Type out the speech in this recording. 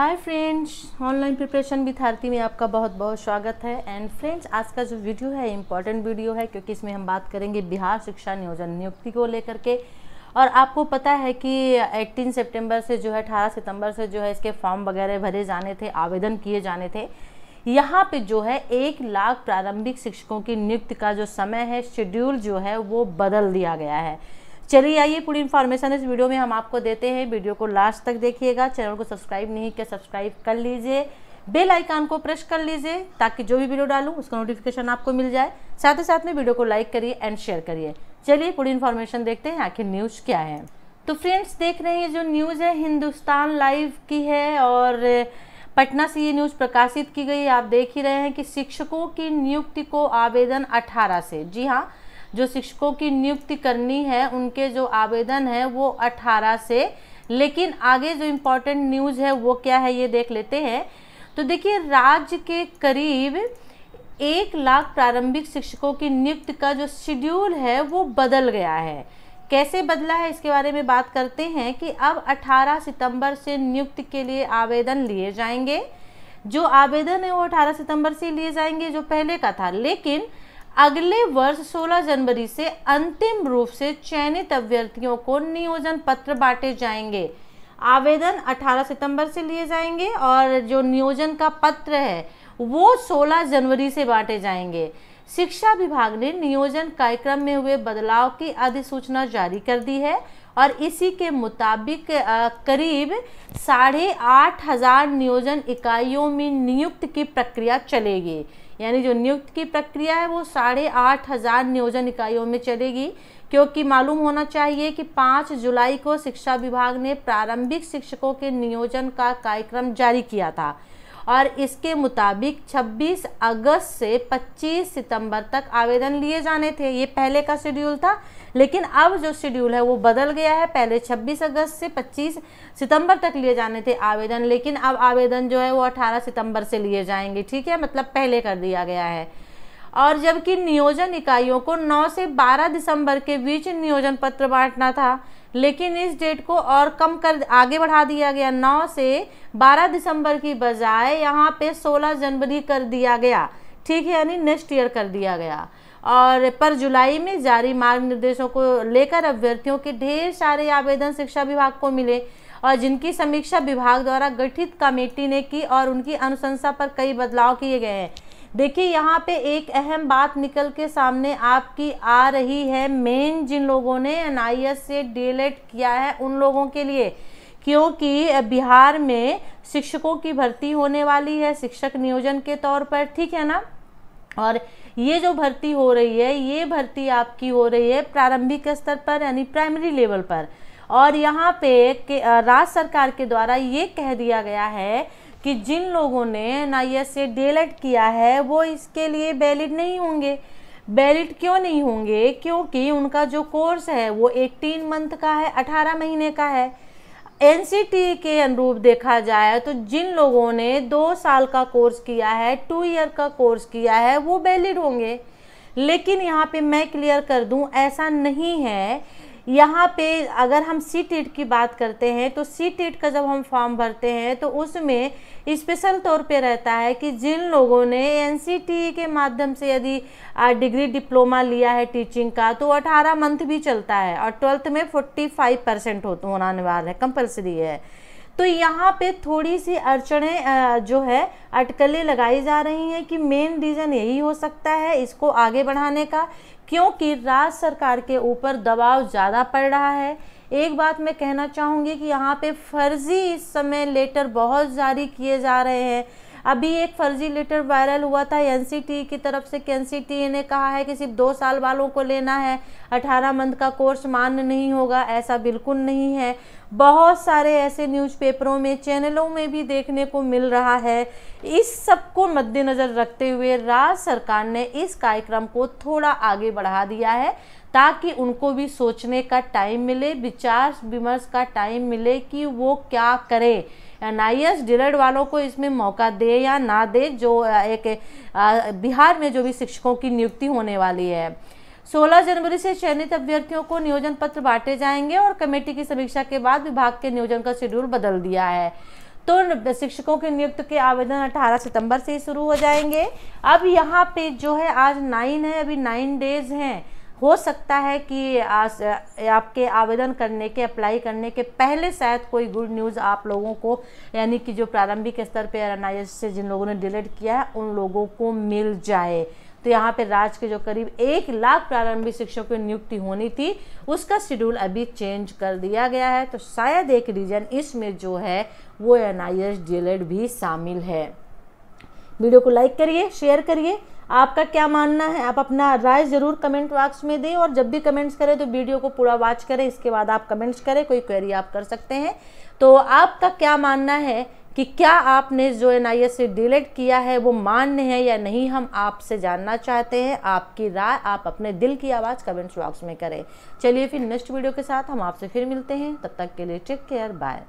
hi friends online preparation भी थारती में आपका बहुत बहुत स्वागत है एंड फ्रेंड्स आज का जो वीडियो है इम्पॉर्टेंट वीडियो है क्योंकि इसमें हम बात करेंगे बिहार शिक्षा नियोजन नियुक्ति को लेकर के और आपको पता है कि 18 सितंबर से जो है 18 सितंबर से जो है इसके फॉर्म वगैरह भरे जाने थे आवेदन किए जाने थे यहाँ पर जो है एक लाख प्रारंभिक शिक्षकों की नियुक्ति का जो समय है शेड्यूल जो है वो बदल दिया गया है चलिए आइए पूरी इन्फॉर्मेशन इस वीडियो में हम आपको देते हैं वीडियो को लास्ट तक देखिएगा चैनल को सब्सक्राइब नहीं किया सब्सक्राइब कर लीजिए बेल आइकान को प्रेस कर लीजिए ताकि जो भी वीडियो डालूँ उसका नोटिफिकेशन आपको मिल जाए साथ ही साथ में वीडियो को लाइक करिए एंड शेयर करिए चलिए पूरी इन्फॉर्मेशन देखते हैं आखिर न्यूज़ क्या है तो फ्रेंड्स देख रहे हैं जो न्यूज़ है हिंदुस्तान लाइव की है और पटना से ये न्यूज़ प्रकाशित की गई आप देख ही रहे हैं कि शिक्षकों की नियुक्ति को आवेदन 18 से जी हाँ जो शिक्षकों की नियुक्ति करनी है उनके जो आवेदन है वो अठारह से लेकिन आगे जो इम्पोर्टेंट न्यूज़ है वो क्या है ये देख लेते हैं तो देखिए राज्य के करीब एक लाख प्रारंभिक शिक्षकों की नियुक्ति का जो शेड्यूल है वो बदल गया है कैसे बदला है इसके बारे में बात करते हैं कि अब 18 सितंबर से नियुक्ति के लिए आवेदन लिए जाएंगे जो आवेदन है वो 18 सितंबर से लिए जाएंगे जो पहले का था लेकिन अगले वर्ष 16 जनवरी से अंतिम रूप से चयनित अभ्यर्थियों को नियोजन पत्र बांटे जाएंगे आवेदन 18 सितंबर से लिए जाएंगे और जो नियोजन का पत्र है वो 16 जनवरी से बांटे जाएंगे शिक्षा विभाग ने नियोजन कार्यक्रम में हुए बदलाव की अधिसूचना जारी कर दी है और इसी के मुताबिक करीब साढ़े आठ हज़ार नियोजन इकाइयों में नियुक्त की प्रक्रिया चलेगी यानी जो नियुक्त की प्रक्रिया है वो साढ़े आठ हज़ार नियोजन इकाइयों में चलेगी क्योंकि मालूम होना चाहिए कि पाँच जुलाई को शिक्षा विभाग ने प्रारंभिक शिक्षकों के नियोजन का कार्यक्रम जारी किया था और इसके मुताबिक 26 अगस्त से 25 सितंबर तक आवेदन लिए जाने थे ये पहले का शेड्यूल था लेकिन अब जो शेड्यूल है वो बदल गया है पहले 26 अगस्त से 25 सितंबर तक लिए जाने थे आवेदन लेकिन अब आवेदन जो है वो 18 सितंबर से लिए जाएंगे ठीक है मतलब पहले कर दिया गया है और जबकि नियोजन इकाइयों को 9 से 12 दिसंबर के बीच नियोजन पत्र बांटना था लेकिन इस डेट को और कम कर आगे बढ़ा दिया गया 9 से 12 दिसंबर की बजाय यहाँ पे 16 जनवरी कर दिया गया ठीक है यानी नेक्स्ट ईयर कर दिया गया और पर जुलाई में जारी मार्ग निर्देशों को लेकर अभ्यर्थियों के ढेर सारे आवेदन शिक्षा विभाग को मिले और जिनकी समीक्षा विभाग द्वारा गठित कमेटी ने की और उनकी अनुशंसा पर कई बदलाव किए गए हैं देखिए यहाँ पे एक अहम बात निकल के सामने आपकी आ रही है मेन जिन लोगों ने एन से डी किया है उन लोगों के लिए क्योंकि बिहार में शिक्षकों की भर्ती होने वाली है शिक्षक नियोजन के तौर पर ठीक है ना और ये जो भर्ती हो रही है ये भर्ती आपकी हो रही है प्रारंभिक स्तर पर यानी प्राइमरी लेवल पर और यहाँ पे राज्य सरकार के द्वारा ये कह दिया गया है कि जिन लोगों ने एन से डेलेट किया है वो इसके लिए वैलिड नहीं होंगे वैलिड क्यों नहीं होंगे क्योंकि उनका जो कोर्स है वो 18 मंथ का है 18 महीने का है एन के अनुरूप देखा जाए तो जिन लोगों ने दो साल का कोर्स किया है टू ईयर का कोर्स किया है वो वैलिड होंगे लेकिन यहाँ पे मैं क्लियर कर दूँ ऐसा नहीं है यहाँ पे अगर हम सी टेट की बात करते हैं तो सी टेट का जब हम फॉर्म भरते हैं तो उसमें स्पेशल तौर पे रहता है कि जिन लोगों ने एन e के माध्यम से यदि डिग्री डिप्लोमा लिया है टीचिंग का तो 18 मंथ भी चलता है और ट्वेल्थ में 45 परसेंट हो तो होना अनिवार्य है कंपलसरी है तो यहाँ पे थोड़ी सी अड़चने जो है अटकलें लगाई जा रही हैं कि मेन रीज़न यही हो सकता है इसको आगे बढ़ाने का क्योंकि राज्य सरकार के ऊपर दबाव ज़्यादा पड़ रहा है एक बात मैं कहना चाहूँगी कि यहाँ पे फर्जी इस समय लेटर बहुत जारी किए जा रहे हैं अभी एक फर्जी लेटर वायरल हुआ था एन की तरफ से एन ने कहा है कि सिर्फ दो साल वालों को लेना है अठारह मंथ का कोर्स मान्य नहीं होगा ऐसा बिल्कुल नहीं है बहुत सारे ऐसे न्यूज़पेपरों में चैनलों में भी देखने को मिल रहा है इस सब को मद्देनज़र रखते हुए राज्य सरकार ने इस कार्यक्रम को थोड़ा आगे बढ़ा दिया है ताकि उनको भी सोचने का टाइम मिले विचार विमर्श का टाइम मिले कि वो क्या करें एन आई एस डिलेड वालों को इसमें मौका दे या ना दे जो एक बिहार में जो भी शिक्षकों की नियुक्ति होने वाली है 16 जनवरी से चयनित अभ्यर्थियों को नियोजन पत्र बांटे जाएंगे और कमेटी की समीक्षा के बाद विभाग के नियोजन का शेड्यूल बदल दिया है तो शिक्षकों के नियुक्त के आवेदन 18 सितंबर से ही शुरू हो जाएंगे अब यहाँ पे जो है आज नाइन है अभी नाइन डेज हैं हो सकता है कि आपके आवेदन करने के अप्लाई करने के पहले शायद कोई गुड न्यूज़ आप लोगों को यानी कि जो प्रारंभिक स्तर पे एन से जिन लोगों ने डिलीट किया है उन लोगों को मिल जाए तो यहाँ पे राज्य के जो करीब एक लाख प्रारंभिक शिक्षकों की नियुक्ति होनी थी उसका शेड्यूल अभी चेंज कर दिया गया है तो शायद एक रीज़न इसमें जो है वो एन आई भी शामिल है वीडियो को लाइक करिए शेयर करिए आपका क्या मानना है आप अपना राय ज़रूर कमेंट बॉक्स में दें और जब भी कमेंट्स करें तो वीडियो को पूरा वॉच करें इसके बाद आप कमेंट्स करें कोई क्वेरी आप कर सकते हैं तो आपका क्या मानना है कि क्या आपने जो एन से डिलेट किया है वो मान्य है या नहीं हम आपसे जानना चाहते हैं आपकी राय आप अपने दिल की आवाज़ कमेंट्स बॉक्स में करें चलिए फिर नेक्स्ट वीडियो के साथ हम आपसे फिर मिलते हैं तब तक के लिए टेक केयर बाय